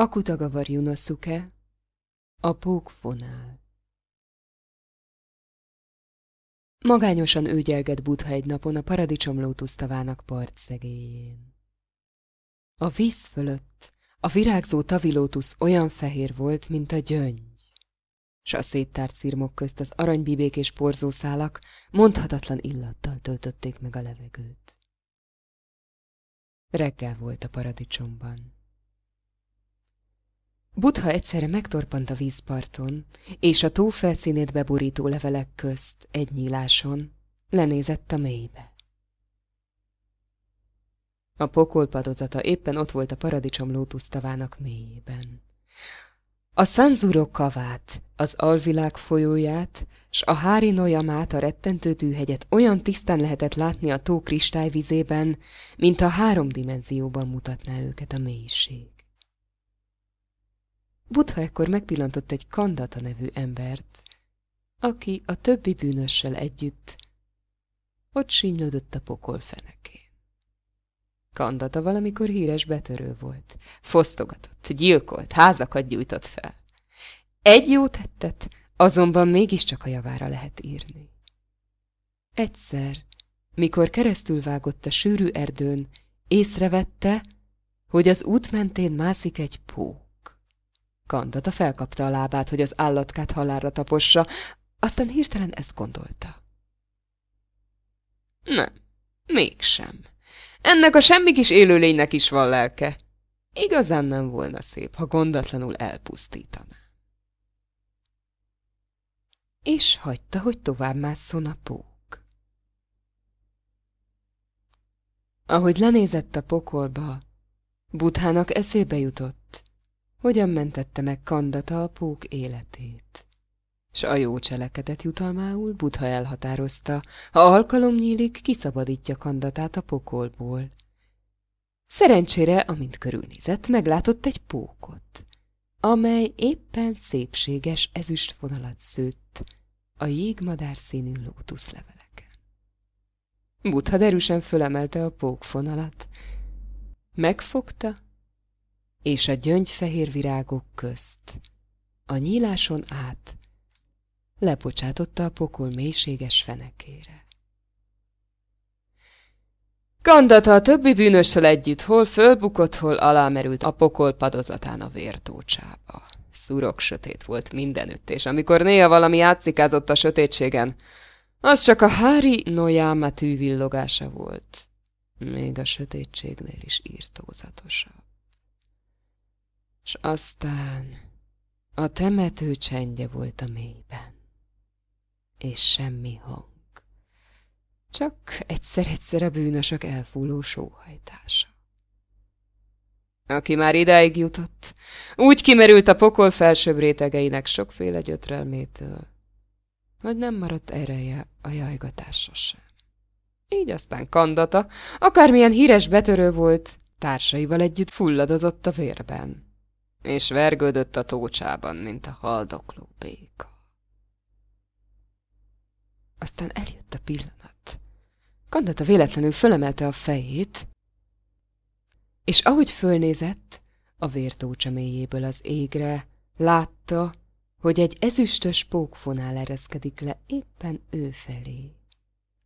Akutagavar Junosuke, a pókfonál. Magányosan őgyelget Budha egy napon a paradicsom lótusztavának szegélyén. A víz fölött a virágzó tavilótusz olyan fehér volt, mint a gyöngy, s a széttárt szirmok közt az aranybibék és porzószálak mondhatatlan illattal töltötték meg a levegőt. Reggel volt a paradicsomban. Butha egyszerre megtorpant a vízparton, és a tó felszínét beborító levelek közt egy nyíláson lenézett a mélybe. A pokol padozata éppen ott volt a paradicsom lótusztavának mélyében. A Sanzuro kavát, az alvilág folyóját, s a Hári Noyamát, a rettentő tűhegyet olyan tisztán lehetett látni a tó kristályvizében, mint a háromdimenzióban mutatná őket a mélység. Butha ekkor megpillantott egy Kandata nevű embert, aki a többi bűnössel együtt ott sínylődött a pokol feneké. Kandata valamikor híres betörő volt. Fosztogatott, gyilkolt, házakat gyújtott fel. Egy jó tettet azonban mégiscsak a javára lehet írni. Egyszer, mikor keresztül vágott a sűrű erdőn, észrevette, hogy az út mentén mászik egy pók. Kandata felkapta a lábát, hogy az állatkát halálra tapossa, aztán hirtelen ezt gondolta. Nem, mégsem. Ennek a semmi kis élőlénynek is van lelke. Igazán nem volna szép, ha gondatlanul elpusztítaná. És hagyta, hogy tovább másszon a pók. Ahogy lenézett a pokolba, Buthának eszébe jutott, hogyan mentette meg Kandata a pók életét. S a jó cselekedet jutalmául Budha elhatározta, ha alkalom nyílik, kiszabadítja Kandatát a pokolból. Szerencsére, amint körülnézett, meglátott egy pókot, amely éppen szépséges ezüst vonalat szőtt a jégmadár színű lótuszleveleken. Budha derűsen fölemelte a pókfonalat. Megfogta, és a gyöngyfehér virágok közt. A nyíláson át lepocsátotta a pokol mélységes fenekére. Kandata a többi bűnössel együtt hol fölbukott, hol alámerült a pokol padozatán a vértócsába. Szurok sötét volt mindenütt, és amikor néha valami játszikázott a sötétségen, az csak a hári nojáma tűvillogása volt. Még a sötétségnél is írtózatosabb s aztán a temető csendje volt a mélyben, és semmi hang, csak egyszer-egyszer a bűnösök elfúló sóhajtása. Aki már ideig jutott, úgy kimerült a pokol felsőbb rétegeinek sokféle gyötrelmétől, hogy nem maradt ereje a jajgatásra sem. Így aztán kandata, akármilyen híres betörő volt, társaival együtt fulladozott a vérben és vergődött a tócsában, mint a haldokló béka. Aztán eljött a pillanat. Kandata véletlenül fölemelte a fejét, és ahogy fölnézett, a vértócsa mélyéből az égre, látta, hogy egy ezüstös pókfonál ereszkedik le éppen ő felé.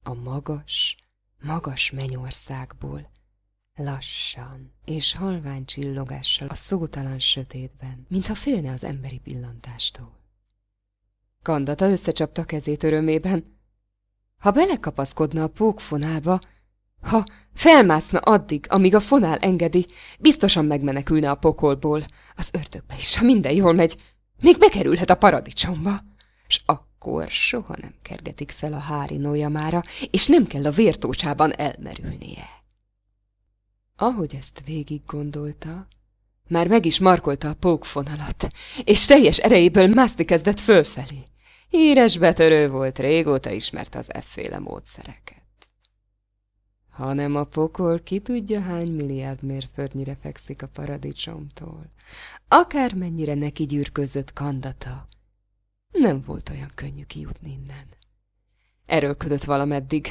A magas, magas mennyországból, lassan és halvány csillogással a szótalan sötétben, mintha félne az emberi pillantástól. Kandata összecsapta kezét örömében. Ha belekapaszkodna a pókfonálba, ha felmászna addig, amíg a fonál engedi, biztosan megmenekülne a pokolból, az ördögbe is, ha minden jól megy, még bekerülhet a paradicsomba. S akkor soha nem kergetik fel a hári nója mára, és nem kell a vértócsában elmerülnie. Ahogy ezt végig gondolta, már meg is markolta a pókfonalat, és teljes erejéből mászni kezdett fölfelé. Híres betörő volt, régóta ismert az efféle módszereket. Hanem a pokol ki tudja hány milliárd mérföldnyire fekszik a paradicsomtól. Akármennyire neki gyűrközött kandata, nem volt olyan könnyű kijutni innen. Erőlködött valameddig,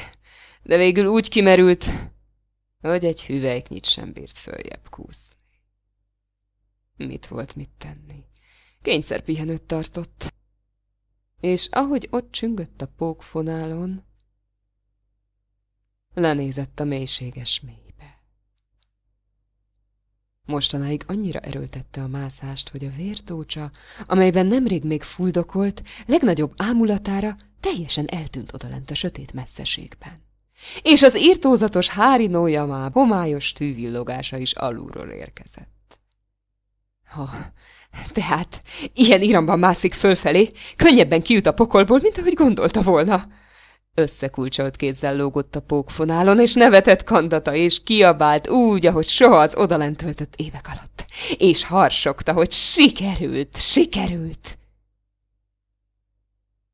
de végül úgy kimerült, hogy egy hüvelyknyit sem bírt följebb kúszni. Mit volt mit tenni? Kényszer pihenőt tartott. És ahogy ott csüngött a pókfonálon, lenézett a mélységes mélybe. Mostanáig annyira erőltette a mászást, hogy a vértócsa, amelyben nemrég még fuldokolt, legnagyobb ámulatára teljesen eltűnt odalent a sötét messzeségben és az írtózatos hárinója már homályos tűvillogása is alulról érkezett. Ha, tehát ilyen iramban mászik fölfelé, könnyebben kijut a pokolból, mint ahogy gondolta volna. Összekulcsolt kézzel lógott a pókfonálon, és nevetett kandata, és kiabált úgy, ahogy soha az odalent töltött évek alatt. És harsogta, hogy sikerült, sikerült.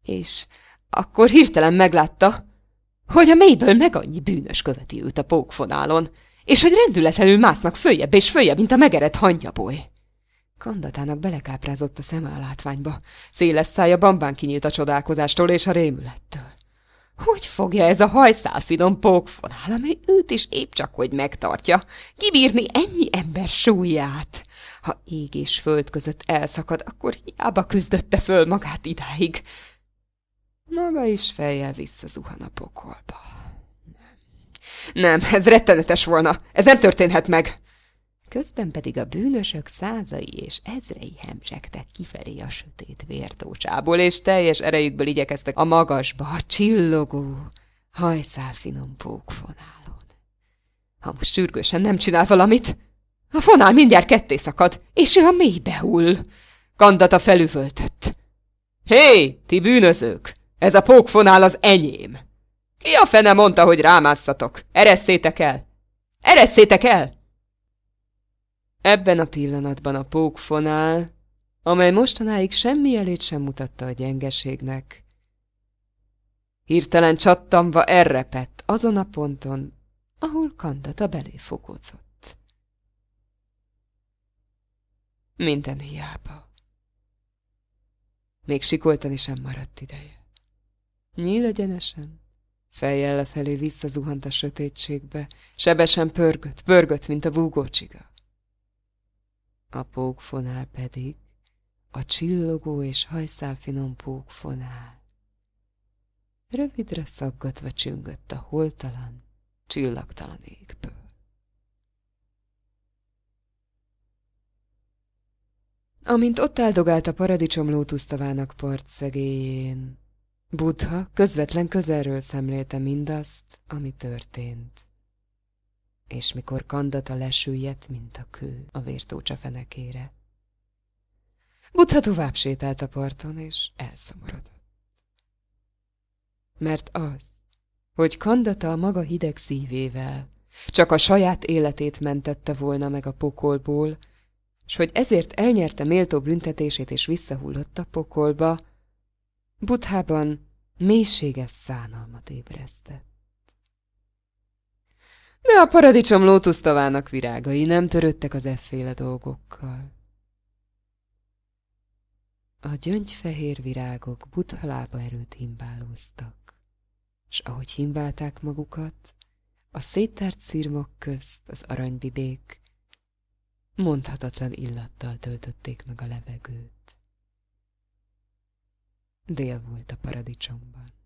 És akkor hirtelen meglátta, hogy a mélyből meg annyi bűnös követi őt a pókfonálon, és hogy rendületlenül másznak följebb és följebb, mint a megerett hangyaboly. Kandatának belekáprázott a szeme a látványba, széles szája bambán kinyílt a csodálkozástól és a rémülettől. Hogy fogja ez a hajszál finom pókfonál, amely őt is épp csak hogy megtartja, kibírni ennyi ember súlyát? Ha ég és föld között elszakad, akkor hiába küzdötte föl magát idáig. Maga is fejjel visszazuhan a pokolba. Nem, ez rettenetes volna. Ez nem történhet meg. Közben pedig a bűnösök százai és ezrei hemzsegtek kifelé a sötét vértócsából, és teljes erejükből igyekeztek a magasba, a csillogó, finom pókfonálon. Ha most sürgősen nem csinál valamit, a fonál mindjárt ketté szakad, és ő a mélybe hull. Kandata felüvöltött. Hé, hey, ti bűnözők! Ez a pókfonál az enyém. Ki a fene mondta, hogy rámásszatok? Eresszétek el! Eresszétek el! Ebben a pillanatban a pókfonál, amely mostanáig semmi elét sem mutatta a gyengeségnek, hirtelen csattamva errepett azon a ponton, ahol kandata belé fogódzott. Minden hiába. Még sikoltani sem maradt ideje nyíl egyenesen. Fejjel lefelé visszazuhant a sötétségbe, sebesen pörgött, pörgött, mint a búgócsiga. A pókfonál pedig a csillogó és hajszálfinom pókfonál. Rövidre szaggatva csüngött a holtalan, csillagtalan égből. Amint ott áldogált a paradicsom lótusztavának part szegélyén, Buddha közvetlen közelről szemlélte mindazt, ami történt. És mikor kandata lesüllyedt, mint a kő a vértócsa fenekére. Buddha tovább sétált a parton, és elszomorodott. Mert az, hogy kandata a maga hideg szívével csak a saját életét mentette volna meg a pokolból, s hogy ezért elnyerte méltó büntetését és visszahullott a pokolba, Buthában mélységes szánalmat ébresztett. De a paradicsom lótusztavának virágai nem törődtek az efféle dolgokkal. A gyöngyfehér virágok buta lába erőt himbálóztak, s ahogy himbálták magukat, a széttárt szirmok közt az aranybibék mondhatatlan illattal töltötték meg a levegőt dél volt a paradicsomban.